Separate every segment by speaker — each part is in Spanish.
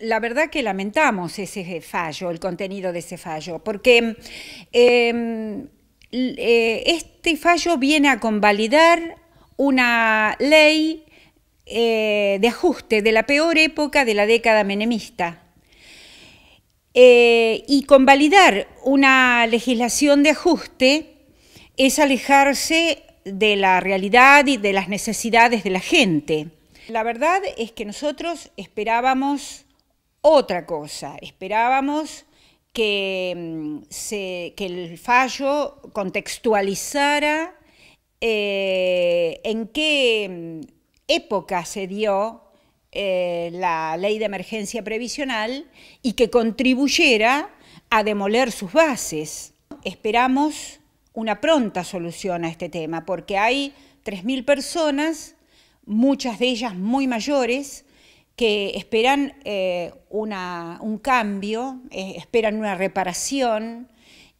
Speaker 1: La verdad que lamentamos ese fallo, el contenido de ese fallo, porque em, eh, este fallo viene a convalidar una ley eh, de ajuste de la peor época de la década menemista eh, y convalidar una legislación de ajuste es alejarse de la realidad y de las necesidades de la gente. La verdad es que nosotros esperábamos otra cosa, esperábamos que, mm, el fallo contextualizara eh, en qué mm, época se dio eh, la ley de emergencia previsional y que contribuyera a demoler sus bases. Esperamos una pronta solución a este tema, porque hay 3.000 personas, muchas de ellas muy mayores, que esperan eh, un cambio, eh, esperan una reparación.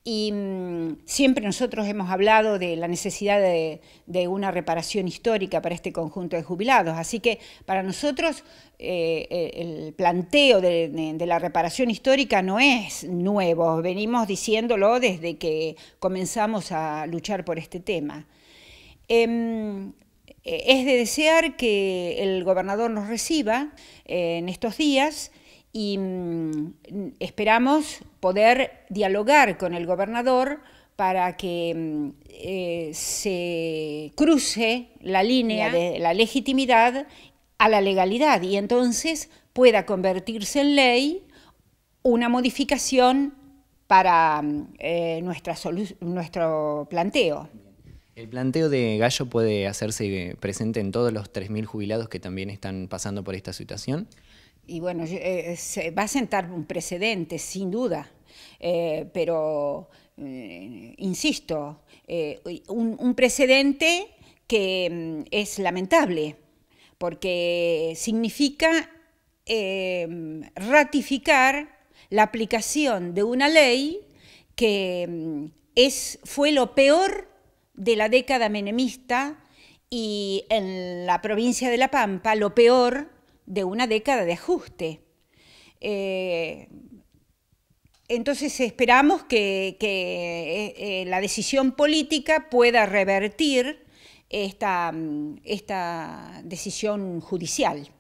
Speaker 1: Y mm, siempre nosotros hemos hablado de la necesidad de, una reparación histórica para este conjunto de jubilados. Así que para nosotros eh, el planteo de, la reparación histórica no es nuevo. Venimos diciéndolo desde que comenzamos a luchar por este tema em, eh, es de desear que el gobernador nos reciba eh, en estos días y mm, esperamos poder dialogar con el gobernador para que mm, eh, se cruce la línea de la legitimidad a la legalidad y entonces pueda convertirse en ley una modificación para mm, nuestra nuestro planteo. El planteo de Gallo puede hacerse eh, presente en todos los 3.000 jubilados que también están pasando por esta situación. Y bueno, eh, eh, va a sentar un precedente, sin duda, pero, insisto, un, precedente que mm, es lamentable, porque significa em, ratificar la aplicación de una ley que mm, es, fue lo peor de la década menemista y en la provincia de La Pampa lo peor de una década de ajuste. Eh, entonces esperamos que, eh, eh, la decisión política pueda revertir esta, mm, esta decisión judicial.